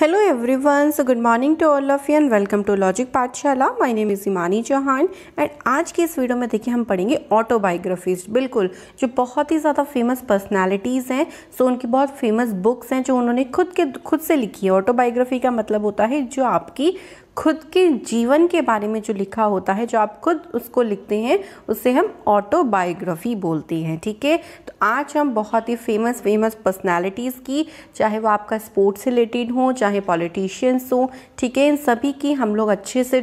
hello everyone, so good morning to all of you and welcome to Logic Pathshala my name is Imani Chauhan and आज की इस video में देखिए हम पढ़ेंगे ऑटोबायोग्राफीज बिल्कुल जो बहुत ही ज़्यादा फेमस पर्सनालिटीज़ हैं सो उनकी बहुत फेमस बुक्स हैं जो उन्होंने खुद के खुद से लिखी है ऑटोबायोग्राफी का मतलब होता है जो आपकी खुद के जीवन के बारे में जो लिखा होता है जो आप खुद उसको लिखते हैं उसे हम ऑटोबायोग्राफी बोलते हैं ठीक है तो आज हम बहुत ही फेमस फेमस पर्सनालिटीज़ की चाहे वो आपका स्पोर्ट्स रिलेटेड हो चाहे पॉलिटिशियंस हो ठीक है इन सभी की हम लोग अच्छे से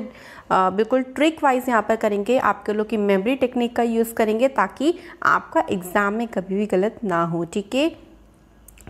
आ, बिल्कुल ट्रिक वाइज यहाँ पर करेंगे आपके लोग की मेमोरी टेक्निक का यूज़ करेंगे ताकि आपका एग्ज़ाम में कभी भी गलत ना हो ठीक है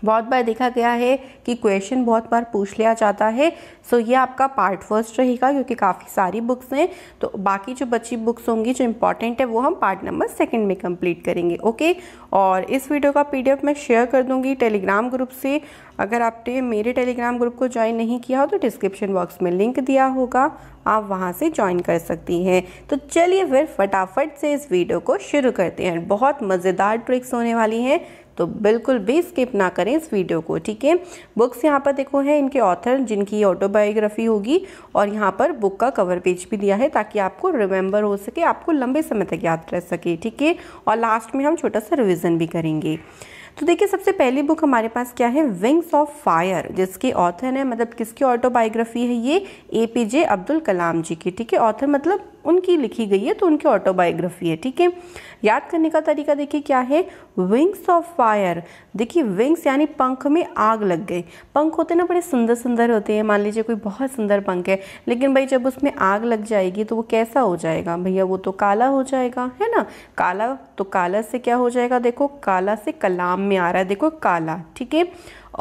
बहुत बार देखा गया है कि क्वेश्चन बहुत बार पूछ लिया जाता है सो ये आपका पार्ट फर्स्ट रहेगा क्योंकि काफ़ी सारी बुक्स हैं तो बाकी जो बची बुक्स होंगी जो इंपॉर्टेंट है वो हम पार्ट नंबर सेकंड में कंप्लीट करेंगे ओके और इस वीडियो का पीडीएफ मैं शेयर कर दूंगी टेलीग्राम ग्रुप से अगर आपने मेरे टेलीग्राम ग्रुप को ज्वाइन नहीं किया हो तो डिस्क्रिप्शन बॉक्स में लिंक दिया होगा आप वहाँ से ज्वाइन कर सकती हैं तो चलिए फिर फटाफट से इस वीडियो को शुरू करते हैं बहुत मज़ेदार ट्रिक्स होने वाली हैं तो बिल्कुल भी स्किप ना करें इस वीडियो को ठीक है बुक्स यहाँ पर देखो है इनके ऑथर जिनकी ऑटोबायोग्राफी होगी और यहाँ पर बुक का कवर पेज भी दिया है ताकि आपको रिमेंबर हो सके आपको लंबे समय तक याद रह सके ठीक है और लास्ट में हम छोटा सा रिविज़न भी करेंगे तो देखिए सबसे पहली बुक हमारे पास क्या है विंग्स ऑफ फायर जिसके ऑथर है मतलब किसकी ऑटोबायोग्राफी है ये ए पी जे अब्दुल कलाम जी की ठीक है ऑथर मतलब उनकी लिखी गई है तो उनकी ऑटोबायोग्राफी है ठीक है याद करने का तरीका देखिए क्या है विंग्स ऑफ फायर देखिए विंग्स यानी पंख में आग लग गई पंख होते ना बड़े सुंदर सुंदर होते हैं मान लीजिए कोई बहुत सुंदर पंख है लेकिन भाई जब उसमें आग लग जाएगी तो वो कैसा हो जाएगा भैया वो तो काला हो जाएगा है ना काला तो काला से क्या हो जाएगा देखो काला से कलाम में आ रहा है देखो काला ठीक है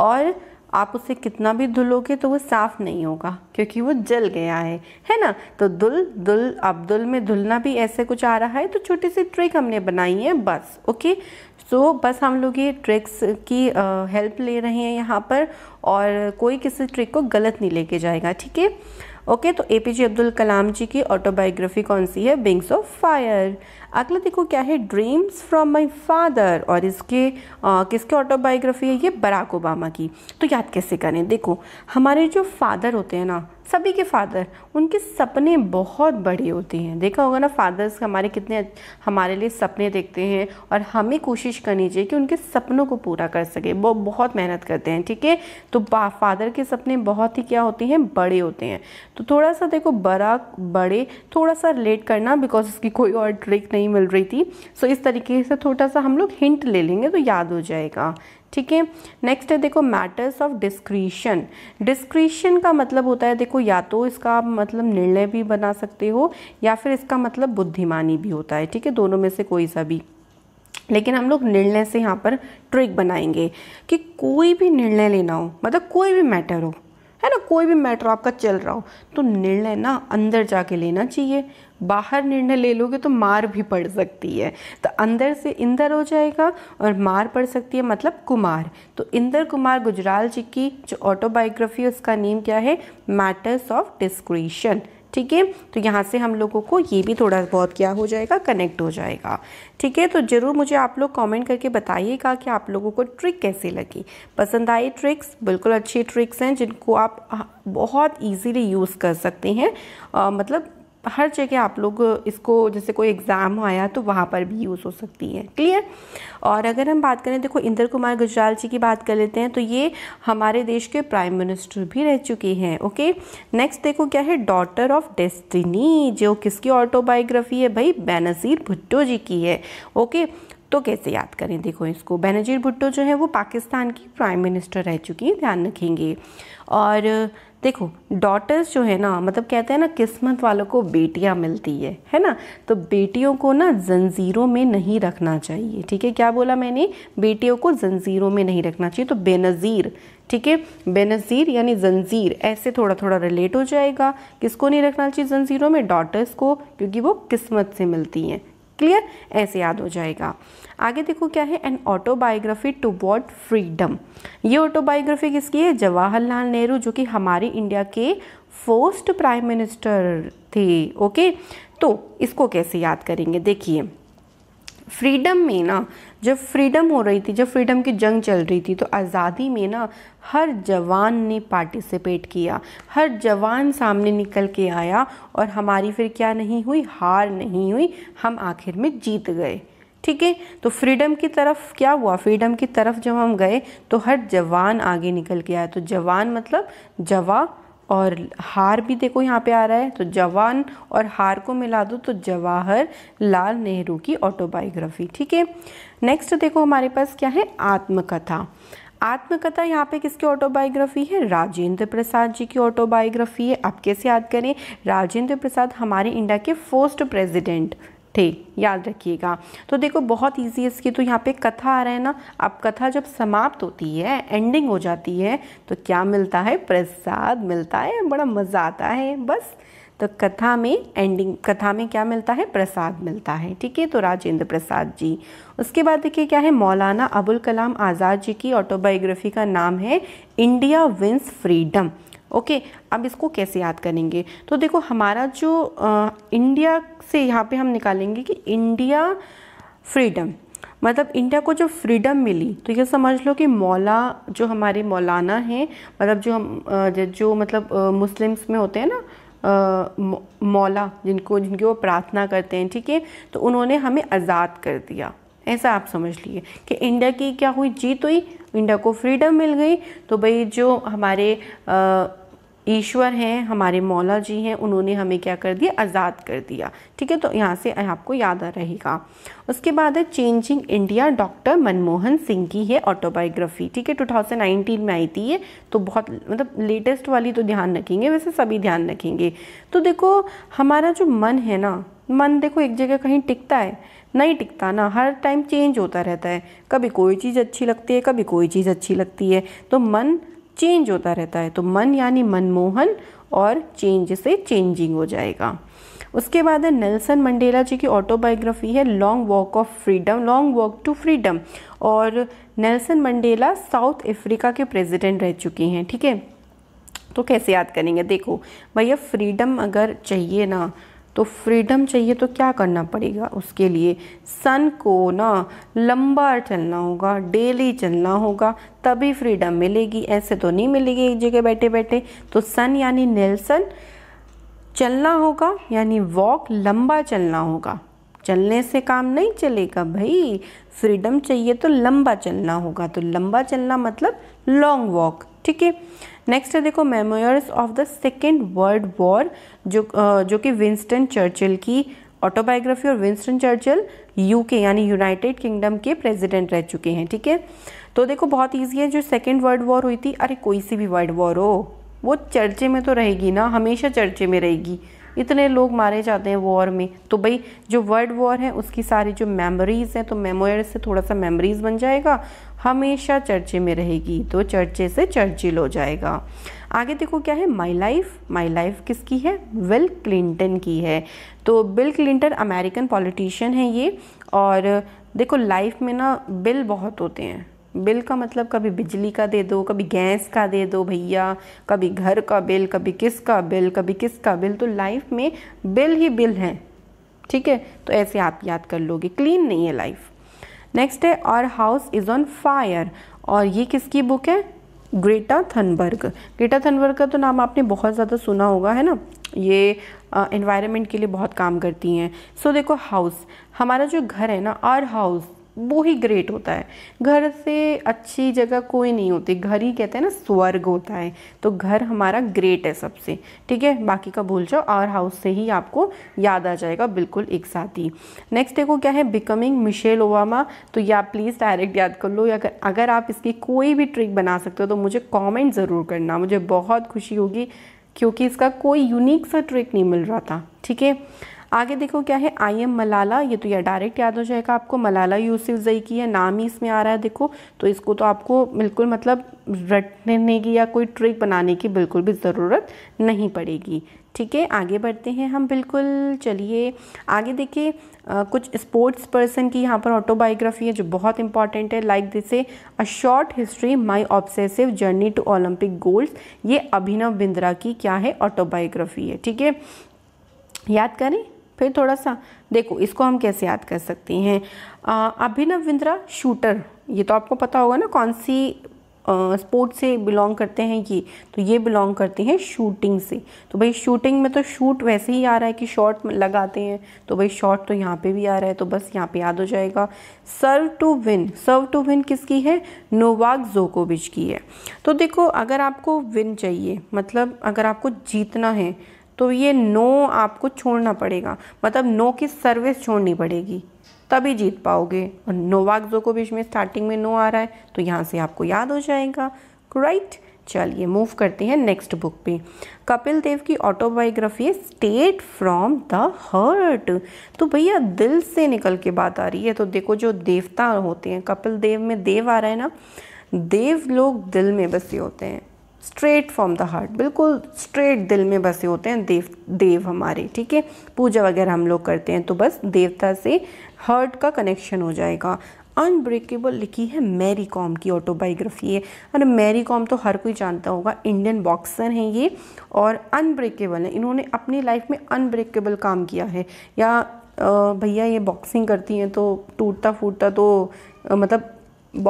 और आप उसे कितना भी धुलोगे तो वो साफ़ नहीं होगा क्योंकि वो जल गया है है ना तो दुल दुल दुल में धुलना भी ऐसे कुछ आ रहा है तो छोटी सी ट्रिक हमने बनाई है बस ओके सो so, बस हम लोग ये ट्रिक्स की हेल्प ले रहे हैं यहाँ पर और कोई किसी ट्रिक को गलत नहीं लेके जाएगा ठीक है ओके तो ए पी जे अब्दुल कलाम जी की ऑटोबायोग्राफी कौन सी है बिंग्स ऑफ फायर अगला देखो क्या है ड्रीम्स फ्रॉम माई फादर और इसके आ, किसके ऑटोबायोग्राफी है ये बराक ओबामा की तो याद कैसे करें देखो हमारे जो फादर होते हैं ना सभी के फादर उनके सपने बहुत बड़े होते हैं देखा होगा ना फादर्स हमारे कितने हमारे लिए सपने देखते हैं और हमें कोशिश करनी चाहिए कि उनके सपनों को पूरा कर सके वो बहुत मेहनत करते हैं ठीक है तो फादर के सपने बहुत ही क्या होते हैं बड़े होते हैं तो थोड़ा सा देखो बड़ा बड़े थोड़ा सा रिलेट करना बिकॉज उसकी कोई और ट्रिक नहीं नहीं मिल रही थी सो so, इस तरीके से थोड़ा सा हम लोग हिंट ले लेंगे तो याद हो जाएगा ठीक है नेक्स्ट है देखो मैटर्स ऑफ डिस्क्रीशन डिस्क्रीशन का मतलब होता है देखो या तो इसका आप मतलब निर्णय भी बना सकते हो या फिर इसका मतलब बुद्धिमानी भी होता है ठीक है दोनों में से कोई सा भी लेकिन हम लोग निर्णय से यहाँ पर ट्रिक बनाएंगे कि कोई भी निर्णय लेना हो मतलब कोई भी मैटर हो है ना कोई भी मैटर आपका चल रहा हो तो निर्णय ना अंदर जाके लेना चाहिए बाहर निर्णय ले लोगे तो मार भी पड़ सकती है तो अंदर से इंदर हो जाएगा और मार पड़ सकती है मतलब कुमार तो इंदर कुमार गुजराल जी की जो ऑटोबायोग्राफी उसका नेम क्या है मैटर्स ऑफ डिस्क्रिशन ठीक है तो यहाँ से हम लोगों को ये भी थोड़ा बहुत क्या हो जाएगा कनेक्ट हो जाएगा ठीक है तो ज़रूर मुझे आप लोग कमेंट करके बताइएगा कि आप लोगों को ट्रिक कैसे लगी पसंद आई ट्रिक्स बिल्कुल अच्छी ट्रिक्स हैं जिनको आप हाँ, बहुत इजीली यूज़ कर सकते हैं आ, मतलब हर जगह आप लोग इसको जैसे कोई एग्ज़ाम आया तो वहाँ पर भी यूज़ हो सकती है क्लियर और अगर हम बात करें देखो इंद्र कुमार गुजराल जी की बात कर लेते हैं तो ये हमारे देश के प्राइम मिनिस्टर भी रह चुके हैं ओके नेक्स्ट देखो क्या है डॉटर ऑफ डेस्टिनी जो किसकी ऑटोबायोग्राफी है भाई बेनज़ीर भुट्टो जी की है ओके तो कैसे याद करें देखो इसको बेनजीर भुट्टो जो है वो पाकिस्तान की प्राइम मिनिस्टर रह चुकी हैं ध्यान रखेंगे और देखो डॉटर्स जो है ना मतलब कहते हैं ना किस्मत वालों को बेटियां मिलती है है ना तो बेटियों को ना जंजीरों में नहीं रखना चाहिए ठीक है क्या बोला मैंने बेटियों को जंजीरों में नहीं रखना चाहिए तो बेनज़ीर ठीक है बेनज़ीर यानी जंजीर ऐसे थोड़ा थोड़ा रिलेट हो जाएगा किसको नहीं रखना चाहिए जंजीरों में डॉटर्स को क्योंकि वो किस्मत से मिलती हैं क्लियर ऐसे याद हो जाएगा आगे देखो क्या है an autobiography to what freedom ये ऑटोबायोग्राफी किसकी है जवाहरलाल नेहरू जो कि हमारी इंडिया के फर्स्ट प्राइम मिनिस्टर थे ओके तो इसको कैसे याद करेंगे देखिए फ्रीडम में ना जब फ्रीडम हो रही थी जब फ्रीडम की जंग चल रही थी तो आज़ादी में ना हर जवान ने पार्टिसिपेट किया हर जवान सामने निकल के आया और हमारी फिर क्या नहीं हुई हार नहीं हुई हम आखिर में जीत गए ठीक है तो फ्रीडम की तरफ क्या हुआ फ्रीडम की तरफ जब हम गए तो हर जवान आगे निकल के आया तो जवान मतलब जवा और हार भी देखो यहाँ पे आ रहा है तो जवान और हार को मिला दो तो जवाहर लाल नेहरू की ऑटोबायोग्राफी ठीक है नेक्स्ट देखो हमारे पास क्या है आत्मकथा आत्मकथा यहाँ पे किसकी ऑटोबायोग्राफी है राजेंद्र प्रसाद जी की ऑटोबायोग्राफी है आप कैसे याद करें राजेंद्र प्रसाद हमारे इंडिया के फर्स्ट प्रेसिडेंट थे याद रखिएगा तो देखो बहुत इजी है इसकी तो यहाँ पे कथा आ रहा है ना अब कथा जब समाप्त होती है एंडिंग हो जाती है तो क्या मिलता है प्रसाद मिलता है बड़ा मज़ा आता है बस तो कथा में एंडिंग कथा में क्या मिलता है प्रसाद मिलता है ठीक है तो राजेंद्र प्रसाद जी उसके बाद देखिए क्या है मौलाना अबुल कलाम आज़ाद जी की ऑटोबायोग्राफी का नाम है इंडिया विंस फ्रीडम ओके अब इसको कैसे याद करेंगे तो देखो हमारा जो आ, इंडिया से यहाँ पे हम निकालेंगे कि इंडिया फ्रीडम मतलब इंडिया को जो फ्रीडम मिली तो ये समझ लो कि मौला जो हमारे मौलाना हैं मतलब जो हम जो मतलब मुस्लिम्स में होते हैं ना मौला जिनको जिनकी वो प्रार्थना करते हैं ठीक है तो उन्होंने हमें आज़ाद कर दिया ऐसा आप समझ लीजिए कि इंडिया की क्या हुई जीत हुई इंडिया को फ्रीडम मिल गई तो भाई जो हमारे आ, ईश्वर हैं हमारे मौला जी हैं उन्होंने हमें क्या कर दिया आज़ाद कर दिया ठीक है तो यहाँ से आपको याद आ रहेगा उसके बाद है changing India doctor Manmohan Singh की है ऑटोबायोग्राफी ठीक है 2019 में आई थी ये तो बहुत मतलब लेटेस्ट वाली तो ध्यान रखेंगे वैसे सभी ध्यान रखेंगे तो देखो हमारा जो मन है ना मन देखो एक जगह कहीं टिकता है नहीं टिकता ना हर टाइम चेंज होता रहता है कभी कोई चीज़ अच्छी लगती है कभी कोई चीज़ अच्छी लगती है तो मन चेंज होता रहता है तो मन यानी मनमोहन और चेंज से चेंजिंग हो जाएगा उसके बाद है नेल्सन मंडेला जी की ऑटोबायोग्राफी है long walk of freedom long walk to freedom और नेल्सन मंडेला साउथ अफ्रीका के प्रेसिडेंट रह चुके हैं ठीक है तो कैसे याद करेंगे देखो भैया फ्रीडम अगर चाहिए ना तो फ्रीडम चाहिए तो क्या करना पड़ेगा उसके लिए सन को ना लंबा चलना होगा डेली चलना होगा तभी फ्रीडम मिलेगी ऐसे तो नहीं मिलेगी एक जगह बैठे बैठे तो सन यानी नेल्सन चलना होगा यानी वॉक लंबा चलना होगा चलने से काम नहीं चलेगा भाई फ्रीडम चाहिए तो लंबा चलना होगा तो लंबा चलना मतलब लॉन्ग वॉक ठीक है नेक्स्ट है देखो memoirs of the second world war जो जो कि विंस्टन चर्चिल की ऑटोबायोग्राफी और विंस्टन चर्चिल यूके यानी यूनाइटेड किंगडम के प्रेसिडेंट रह चुके हैं ठीक है तो देखो बहुत इजी है जो सेकेंड वर्ल्ड वॉर हुई थी अरे कोई सी भी वर्ल्ड वॉर हो वो चर्चे में तो रहेगी ना हमेशा चर्चे में रहेगी इतने लोग मारे जाते हैं वॉर में तो भाई जो वर्ल्ड वॉर है उसकी सारी जो मेमोरीज़ हैं तो मेमोयर से थोड़ा सा मेमोरीज़ बन जाएगा हमेशा चर्चे में रहेगी तो चर्चे से चर्चिल हो जाएगा आगे देखो क्या है माई लाइफ माई लाइफ किसकी है बिल क्लिंटन की है तो बिल क्लिंटन अमेरिकन पॉलिटिशियन है ये और देखो लाइफ में ना बिल बहुत होते हैं बिल का मतलब कभी बिजली का दे दो कभी गैस का दे दो भैया कभी घर का बिल कभी किसका बिल कभी किसका बिल तो लाइफ में बिल ही बिल है ठीक है तो ऐसे आप याद कर लोगे क्लीन नहीं है लाइफ नेक्स्ट है और हाउस इज़ ऑन फायर और ये किसकी बुक है ग्रेटा थनबर्ग ग्रेटा थनबर्ग का तो नाम आपने बहुत ज़्यादा सुना होगा है ना ये इन्वायरमेंट के लिए बहुत काम करती हैं सो so, देखो हाउस हमारा जो घर है ना आर हाउस वो ही ग्रेट होता है घर से अच्छी जगह कोई नहीं होती घर ही कहते हैं ना स्वर्ग होता है तो घर हमारा ग्रेट है सबसे ठीक है बाकी का भूल जाओ आवर हाउस से ही आपको याद आ जाएगा बिल्कुल एक साथ ही नेक्स्ट देखो क्या है बिकमिंग मिशेल ओबामा तो या प्लीज़ डायरेक्ट याद कर लो या अगर, अगर आप इसकी कोई भी ट्रिक बना सकते हो तो मुझे कॉमेंट ज़रूर करना मुझे बहुत खुशी होगी क्योंकि इसका कोई यूनिक सा ट्रिक नहीं मिल रहा था ठीक है आगे देखो क्या है आई एम मलाला ये तो यह डायरेक्ट याद हो जाएगा आपको मलाला यूसुफ जई की है नाम ही इसमें आ रहा है देखो तो इसको तो आपको बिल्कुल मतलब रटने की या कोई ट्रिक बनाने की बिल्कुल भी ज़रूरत नहीं पड़ेगी ठीक है आगे बढ़ते हैं हम बिल्कुल चलिए आगे देखिए कुछ स्पोर्ट्स पर्सन की यहाँ पर ऑटोबायोग्राफी है जो बहुत इंपॉर्टेंट है like a a short history my obsessive journey to Olympic golds ये अभिनव बिंद्रा की क्या है ऑटोबायोग्राफी है ठीक है याद करें फिर थोड़ा सा देखो इसको हम कैसे याद कर सकते हैं अभिनव बिंद्रा शूटर ये तो आपको पता होगा ना कौन सी स्पोर्ट से बिलोंग करते हैं ये तो ये बिलोंग करते हैं शूटिंग से तो भाई शूटिंग में तो शूट वैसे ही आ रहा है कि शॉट लगाते हैं तो भाई शॉट तो यहाँ पे भी आ रहा है तो बस यहाँ पे याद हो जाएगा serve to win serve to win किसकी है नोवाक जोकोविच की है तो देखो अगर आपको विन चाहिए मतलब अगर आपको जीतना है तो ये नो आपको छोड़ना पड़ेगा मतलब नो की सर्विस छोड़नी पड़ेगी तभी जीत पाओगे और नोवाक बीच में स्टार्टिंग में नो आ रहा है तो यहाँ से आपको याद हो जाएगा राइट चलिए मूव करते हैं नेक्स्ट बुक पे कपिल देव की ऑटोबायोग्राफी है स्टेट फ्रॉम द हर्ट तो भैया दिल से निकल के बात आ रही है तो देखो जो देवता होते हैं कपिल देव में देव आ रहा है ना देव लोग दिल में बसे होते हैं स्ट्रेट फ्रॉम द हार्ट बिल्कुल स्ट्रेट दिल में बसे होते हैं देव देव हमारे ठीक है पूजा वगैरह हम लोग करते हैं तो बस देवता से हार्ट का कनेक्शन हो जाएगा अनब्रेकेबल लिखी है मैरी कॉम की ऑटोबायोग्राफी है अरे मैरी कॉम तो हर कोई जानता होगा इंडियन बॉक्सर हैं ये और अनब्रेकेबल हैं इन्होंने अपनी लाइफ में अनब्रेकेबल काम किया है या भैया ये बॉक्सिंग करती हैं तो टूटता फूटता तो मतलब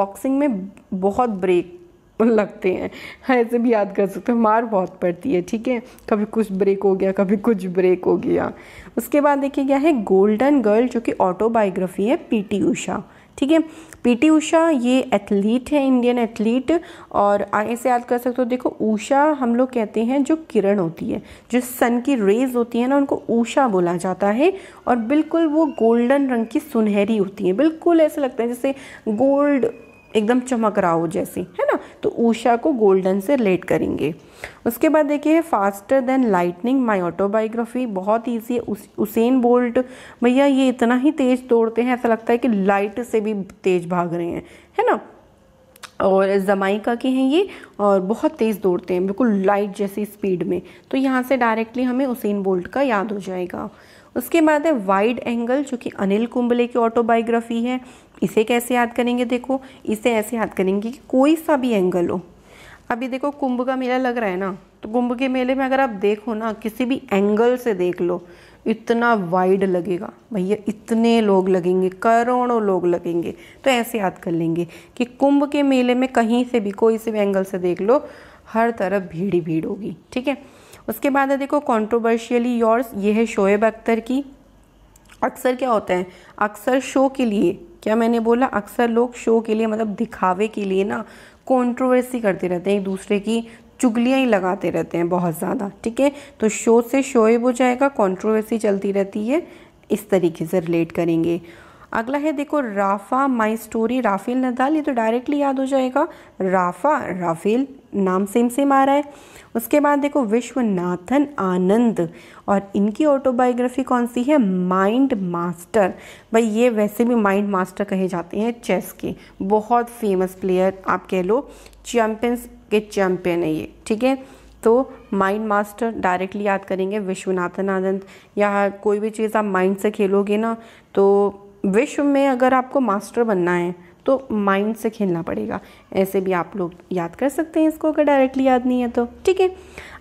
बॉक्सिंग में बहुत ब्रेक लगते हैं हाँ, ऐसे भी याद कर सकते हो मार बहुत पड़ती है ठीक है कभी कुछ ब्रेक हो गया कभी कुछ ब्रेक हो गया उसके बाद देखिए क्या है गोल्डन गर्ल जो कि ऑटोबायोग्राफी है पीटी उषा ठीक है पीटी उषा ये एथलीट है इंडियन एथलीट और ऐसे याद कर सकते हो देखो उषा हम लोग कहते हैं जो किरण होती है जो सन की रेज होती है ना उनको उषा बोला जाता है और बिल्कुल वो गोल्डन रंग की सुनहरी होती है बिल्कुल ऐसा लगता है जैसे गोल्ड एकदम चमक रहा हो जैसी है ना तो ऊषा को गोल्डन से रिलेट करेंगे उसके बाद देखिए faster than lightning my autobiography बहुत ईजी है उस, उसेन बोल्ट भैया ये इतना ही तेज़ दौड़ते हैं ऐसा लगता है कि लाइट से भी तेज़ भाग रहे हैं है ना और जमाइका के हैं ये और बहुत तेज़ दौड़ते हैं बिल्कुल लाइट जैसी स्पीड में तो यहाँ से डायरेक्टली हमें उसेन बोल्ट का याद हो जाएगा उसके बाद है वाइड एंगल जो कि अनिल कुंबले की ऑटोबायोग्राफी है इसे कैसे याद करेंगे देखो इसे ऐसे याद करेंगे कि कोई सा भी एंगल हो अभी देखो कुंभ का मेला लग रहा है ना तो कुंभ के मेले में अगर आप देखो ना किसी भी एंगल से देख लो इतना वाइड लगेगा भैया इतने लोग लगेंगे करोड़ों लोग लगेंगे तो ऐसे याद कर लेंगे कि कुंभ के मेले में कहीं से भी कोई से भी एंगल से देख लो हर तरफ भीड़ ही भीड़ होगी ठीक है उसके बाद है देखो कॉन्ट्रोवर्शियली योर्स ये है शोएब अख्तर की अक्सर क्या होता है अक्सर शो के लिए क्या मैंने बोला अक्सर लोग शो के लिए मतलब दिखावे के लिए ना कॉन्ट्रोवर्सी करते रहते हैं एक दूसरे की चुगलियाँ ही लगाते रहते हैं बहुत ज़्यादा ठीक है तो शो से शोएब हो जाएगा कॉन्ट्रोवर्सी चलती रहती है इस तरीके से रिलेट करेंगे अगला है देखो Rafa my story Rafael Nadal ये तो डायरेक्टली याद हो जाएगा राफा राफेल नाम सेम सेम आ रहा है उसके बाद देखो विश्वनाथन आनंद और इनकी ऑटोबायोग्राफी कौन सी है माइंड मास्टर भाई ये वैसे भी माइंड मास्टर कहे जाते हैं चेस के बहुत फेमस प्लेयर आप कह लो चैम्पियंस के चैम्पियन है ये ठीक है तो माइंड मास्टर डायरेक्टली याद करेंगे विश्वनाथन आनंद या कोई भी चीज़ आप माइंड से खेलोगे ना तो विश्व में अगर आपको मास्टर बनना है तो माइंड से खेलना पड़ेगा ऐसे भी आप लोग याद कर सकते हैं इसको अगर डायरेक्टली याद नहीं है तो ठीक है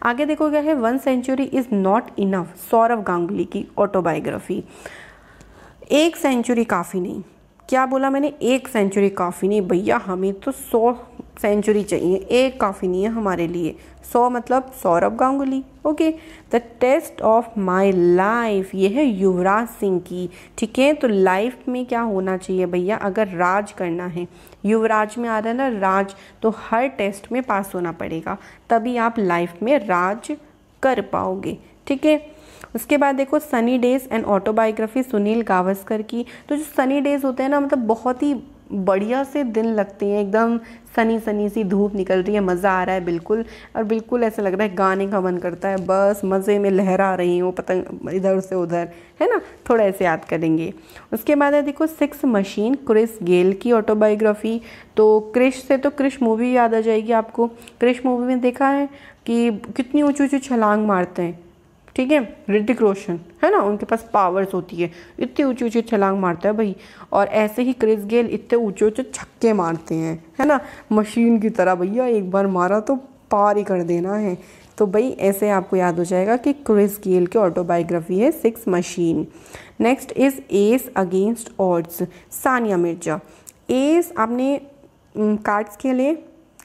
आगे देखो क्या है one century is not enough Sourav Ganguly की ऑटोबायोग्राफी एक सेंचुरी काफ़ी नहीं क्या बोला मैंने एक सेंचुरी काफ़ी नहीं भैया हमें तो सौ सेंचुरी चाहिए एक काफ़ी नहीं है हमारे लिए सौ मतलब Saurabh Ganguly okay the test of my life ये है युवराज सिंह की ठीक है तो लाइफ में क्या होना चाहिए भैया अगर राज करना है युवराज में आ रहा है ना राज तो हर टेस्ट में पास होना पड़ेगा तभी आप लाइफ में राज कर पाओगे ठीक है उसके बाद देखो sunny days and autobiography Sunil Gavaskar की तो जो सनी डेज होते हैं ना मतलब बहुत ही बढ़िया से दिन लगते हैं एकदम सनी सनी सी धूप निकल रही है मज़ा आ रहा है बिल्कुल और बिल्कुल ऐसा लग रहा है गाने का मन करता है बस मज़े में लहरा रही हूँ पतंग इधर से उधर है ना थोड़ा ऐसे याद करेंगे उसके बाद है देखो सिक्स मशीन क्रिस गेल की ऑटोबायोग्राफी तो क्रिश से तो क्रिश मूवी याद आ जाएगी आपको क्रिश मूवी में देखा है कि कितनी ऊँची ऊँची छलांग मारते हैं ठीक है ऋतिक रोशन है ना उनके पास पावर्स होती है इतनी ऊँची ऊँची छलांग मारता है भाई और ऐसे ही क्रिस गेल इतने ऊँचे ऊँचे छक्के मारते हैं है ना मशीन की तरह भैया एक बार मारा तो पार ही कर देना है तो भाई ऐसे आपको याद हो जाएगा कि क्रिस गेल की ऑटोबायोग्राफी है six machine next is ace against odds Sania Mirza ace आपने कार्ड्स खेले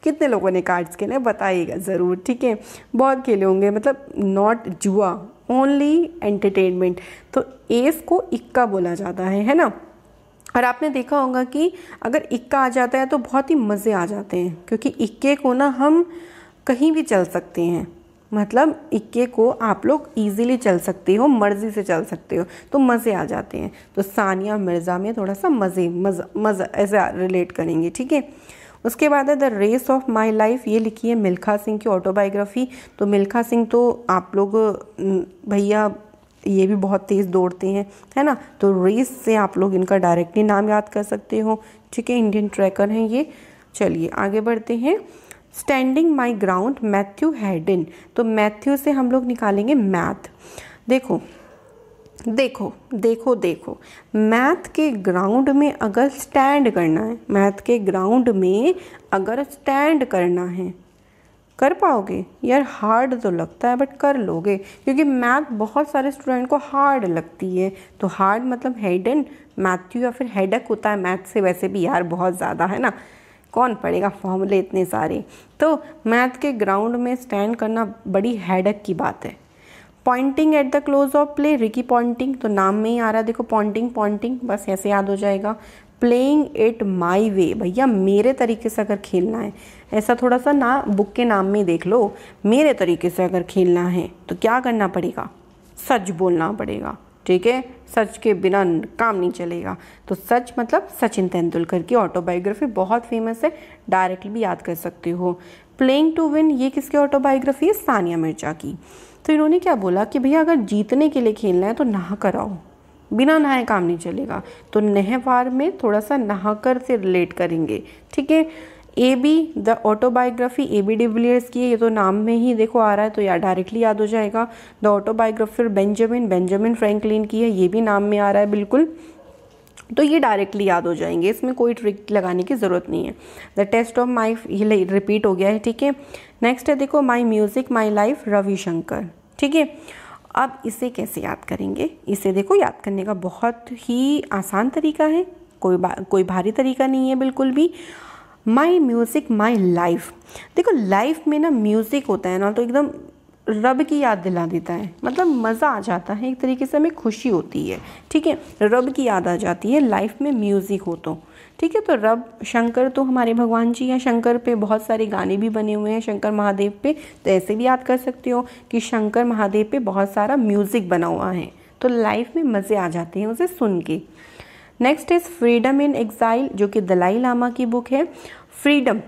कितने लोगों ने कार्ड्स खेले बताइएगा ज़रूर ठीक है बहुत खेले होंगे मतलब नॉट जुआ ओनली एंटरटेनमेंट तो एफ को इक्का बोला जाता है है ना और आपने देखा होगा कि अगर इक्का आ जाता है तो बहुत ही मज़े आ जाते हैं क्योंकि इक्के को ना हम कहीं भी चल सकते हैं मतलब इक्के को आप लोग इजीली चल सकते हो मर्ज़ी से चल सकते हो तो मज़े आ जाते हैं तो सानिया मिर्ज़ा में थोड़ा सा मज़े मज़ा मज़ा ऐसा रिलेट करेंगे ठीक है उसके बाद है the race of my life ये लिखी है मिल्खा सिंह की ऑटोबायोग्राफी तो मिल्खा सिंह तो आप लोग भैया ये भी बहुत तेज़ दौड़ते हैं है ना तो रेस से आप लोग इनका डायरेक्टली नाम याद कर सकते हो ठीक है इंडियन ट्रैकर हैं ये चलिए आगे बढ़ते हैं standing my ground Matthew Haddin तो मैथ्यू से हम लोग निकालेंगे मैथ देखो देखो देखो देखो मैथ के ग्राउंड में अगर स्टैंड करना है मैथ के ग्राउंड में अगर स्टैंड करना है कर पाओगे यार हार्ड तो लगता है बट कर लोगे क्योंकि मैथ बहुत सारे स्टूडेंट को हार्ड लगती है तो हार्ड मतलब हेडन मैथ्यू या फिर हेडक होता है मैथ से वैसे भी यार बहुत ज़्यादा है ना कौन पढ़ेगा फॉर्मूले इतने सारे तो मैथ के ग्राउंड में स्टैंड करना बड़ी हेडक की बात है pointing at the close of play Ricky Pointing तो नाम में ही आ रहा है देखो पॉइंटिंग पॉइंटिंग बस ऐसे याद हो जाएगा प्लेइंग इट माई वे भैया मेरे तरीके से अगर खेलना है ऐसा थोड़ा सा ना बुक के नाम में देख लो मेरे तरीके से अगर खेलना है तो क्या करना पड़ेगा सच बोलना पड़ेगा ठीक है सच के बिना काम नहीं चलेगा तो सच मतलब सचिन तेंदुलकर की ऑटोबायोग्राफी बहुत फेमस है डायरेक्टली भी याद कर सकते हो प्लेइंग टू विन ये किसकी ऑटोबायोग्राफी है सानिया मिर्जा की तो इन्होंने क्या बोला कि भैया अगर जीतने के लिए खेलना है तो नहा कर आओ बिना नहाए काम नहीं चलेगा तो नहवार में थोड़ा सा नहाकर से रिलेट करेंगे ठीक है A B the autobiography A B de Villiers की है ये तो नाम में ही देखो आ रहा है तो यार डायरेक्टली याद हो जाएगा the autobiographer Benjamin Benjamin Franklin की है ये भी नाम में आ रहा है बिल्कुल तो ये डायरेक्टली याद हो जाएंगे इसमें कोई ट्रिक लगाने की ज़रूरत नहीं है द टेस्ट ऑफ माई ये रिपीट हो गया है ठीक है नेक्स्ट है देखो my music my life Ravi Shankar ठीक है अब इसे कैसे याद करेंगे इसे देखो याद करने का बहुत ही आसान तरीका है कोई कोई भारी तरीका नहीं है बिल्कुल भी माई म्यूज़िक माई लाइफ देखो लाइफ में ना म्यूज़िक होता है ना तो एकदम रब की याद दिला देता है मतलब मज़ा आ जाता है एक तरीके से हमें खुशी होती है ठीक है रब की याद आ जाती है लाइफ में म्यूज़िक हो तो ठीक है तो रब शंकर तो हमारे भगवान जी हैं शंकर पे बहुत सारे गाने भी बने हुए हैं शंकर महादेव पे तो ऐसे भी याद कर सकते हो कि शंकर महादेव पे बहुत सारा म्यूज़िक बना हुआ है तो लाइफ में मज़े आ जाते हैं उसे सुन के next is freedom in exile जो कि दलाई लामा की बुक है फ्रीडम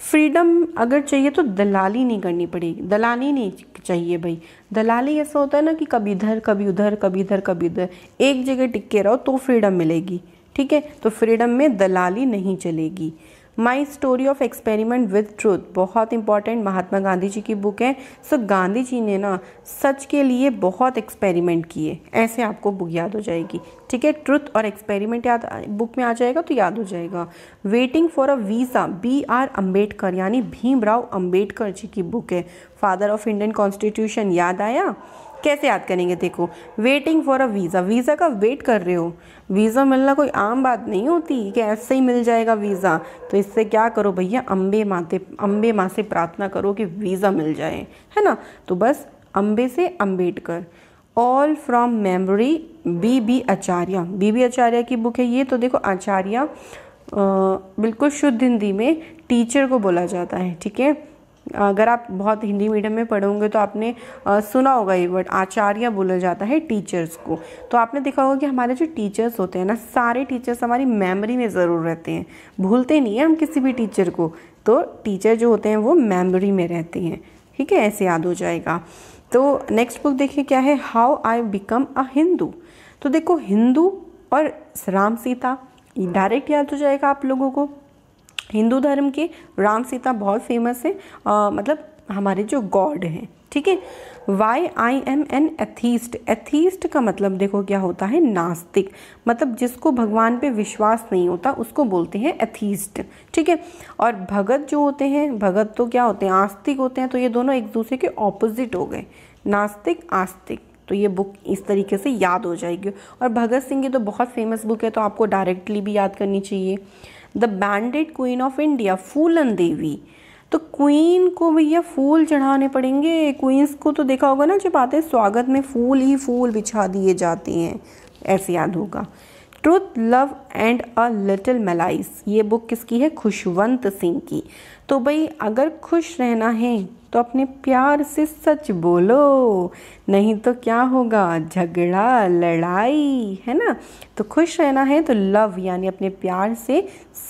फ्रीडम अगर चाहिए तो दलाली नहीं करनी पड़ेगी दलाली नहीं चाहिए भाई दलाली ऐसा होता है ना कि कभी इधर कभी उधर कभी इधर कभी उधर एक जगह टिक के रहो तो फ्रीडम मिलेगी ठीक है तो फ्रीडम में दलाली नहीं चलेगी my story of experiment with truth बहुत इंपॉर्टेंट महात्मा गांधी जी की बुक है सो गांधी जी ने ना सच के लिए बहुत एक्सपेरिमेंट किए ऐसे आपको बुक याद हो जाएगी ठीक है ट्रूथ और एक्सपेरिमेंट याद बुक में आ जाएगा तो याद हो जाएगा waiting for a visa B R Ambedkar यानी भीमराव अम्बेडकर जी की बुक है फादर ऑफ इंडियन कॉन्स्टिट्यूशन याद आया कैसे याद करेंगे देखो waiting for a visa visa का वेट कर रहे हो वीज़ा मिलना कोई आम बात नहीं होती कि ऐसे ही मिल जाएगा वीज़ा तो इससे क्या करो भैया अम्बे माते अम्बे माँ से प्रार्थना करो कि वीज़ा मिल जाए है ना तो बस अम्बे से Ambedkar all from memory B B Acharya B B Acharya की बुक है ये तो देखो आचार्य बिल्कुल शुद्ध हिंदी में टीचर को बोला जाता है ठीक है अगर आप बहुत हिंदी मीडियम में पढ़ोगे तो आपने सुना होगा ये वर्ड आचार्य बोला जाता है टीचर्स को तो आपने देखा होगा कि हमारे जो टीचर्स होते हैं ना सारे टीचर्स हमारी मेमोरी में ज़रूर रहते हैं भूलते नहीं हैं हम किसी भी टीचर को तो टीचर जो होते हैं वो मेमोरी में रहते हैं ठीक है ऐसे याद हो जाएगा तो नेक्स्ट बुक देखिए क्या है how I become a Hindu तो देखो हिंदू और राम सीता डायरेक्ट याद हो जाएगा आप लोगों को हिंदू धर्म के राम सीता बहुत फेमस है आ, मतलब हमारे जो गॉड हैं ठीक है why I am an atheist atheist का मतलब देखो क्या होता है नास्तिक मतलब जिसको भगवान पे विश्वास नहीं होता उसको बोलते हैं एथीस्ट ठीक है और भगत जो होते हैं भगत तो क्या होते हैं आस्तिक होते हैं तो ये दोनों एक दूसरे के ऑपोजिट हो गए नास्तिक आस्तिक तो ये बुक इस तरीके से याद हो जाएगी और भगत सिंह की तो बहुत फेमस बुक है तो आपको डायरेक्टली भी याद करनी चाहिए the bandit queen of India Phoolan Devi तो क्वीन को भैया फूल चढ़ाने पड़ेंगे क्वींस को तो देखा होगा ना जब आते स्वागत में फूल ही फूल बिछा दिए जाते हैं ऐसे याद होगा truth love and a little malice ये बुक किसकी है खुशवंत सिंह की तो भाई अगर खुश रहना है तो अपने प्यार से सच बोलो नहीं तो क्या होगा झगड़ा लड़ाई है ना तो खुश रहना है तो लव यानी अपने प्यार से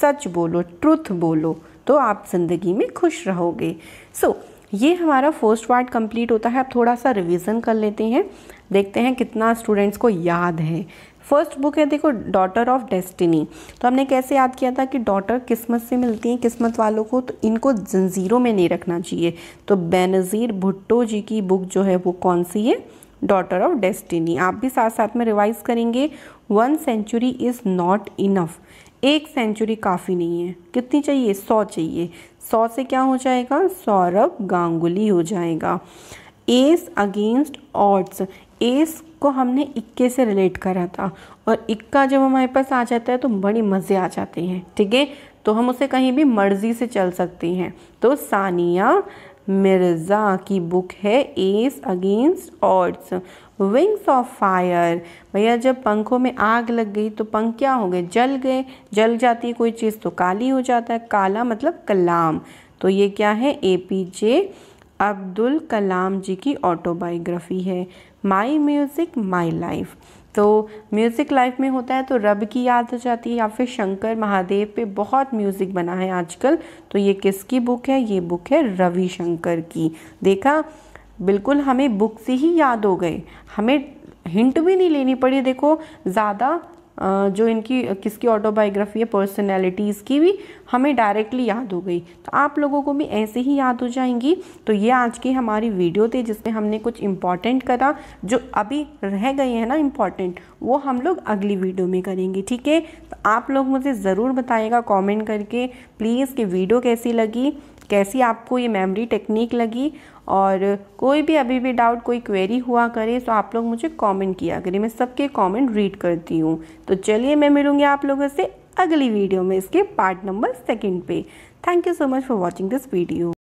सच बोलो ट्रूथ बोलो तो आप ज़िंदगी में खुश रहोगे सो so, ये हमारा फर्स्ट पार्ट कंप्लीट होता है अब थोड़ा सा रिवीजन कर लेते हैं देखते हैं कितना स्टूडेंट्स को याद है फर्स्ट बुक है देखो डॉटर ऑफ डेस्टिनी तो हमने कैसे याद किया था कि डॉटर किस्मत से मिलती हैं किस्मत वालों को तो इनको जंजीरों में नहीं रखना चाहिए तो बेनज़ीर भुट्टो जी की बुक जो है वो कौन सी है डॉटर ऑफ डेस्टिनी आप भी साथ साथ में रिवाइज करेंगे one century is not enough एक सेंचुरी काफ़ी नहीं है कितनी चाहिए सौ चाहिए सौ से क्या हो जाएगा सौरभ गांगुली हो जाएगा एस अगेंस्ट ऑड्स एस को हमने इक्के से रिलेट करा था और इक्का जब हमारे पास आ जाता है तो बड़ी मज़े आ जाते हैं ठीक है तो हम उसे कहीं भी मर्ज़ी से चल सकती हैं तो सानिया मिर्ज़ा की बुक है ace against odds wings of fire भैया जब पंखों में आग लग गई तो पंख क्या हो गए जल गए जल जाती है कोई चीज़ तो काली हो जाता है काला मतलब कलाम तो ये क्या है ए पी जे अब्दुल कलाम जी की ऑटोबायोग्राफी है माई म्यूज़िक माई लाइफ तो म्यूज़िक लाइफ में होता है तो रब की याद हो जाती है या फिर शंकर महादेव पे बहुत म्यूज़िक बना है आजकल तो ये किसकी बुक है ये बुक है रवि शंकर की देखा बिल्कुल हमें बुक से ही याद हो गए हमें हिंट भी नहीं लेनी पड़ी देखो ज़्यादा जो इनकी किसकी ऑटोबायोग्राफी है पर्सनैलिटीज़ की भी हमें डायरेक्टली याद हो गई तो आप लोगों को भी ऐसे ही याद हो जाएंगी तो ये आज की हमारी वीडियो थी जिसमें हमने कुछ इम्पॉर्टेंट करा जो अभी रह गए हैं ना इम्पॉर्टेंट वो हम लोग अगली वीडियो में करेंगे ठीक है तो आप लोग मुझे ज़रूर बताइएगा कॉमेंट करके प्लीज़ कि वीडियो कैसी लगी कैसी आपको ये मेमोरी टेक्निक लगी और कोई भी अभी भी डाउट कोई क्वेरी हुआ करे तो आप लोग मुझे कमेंट किया करें मैं सबके कमेंट रीड करती हूँ तो चलिए मैं मिलूँगी आप लोगों से अगली वीडियो में इसके पार्ट नंबर सेकंड पे thank you so much for watching this video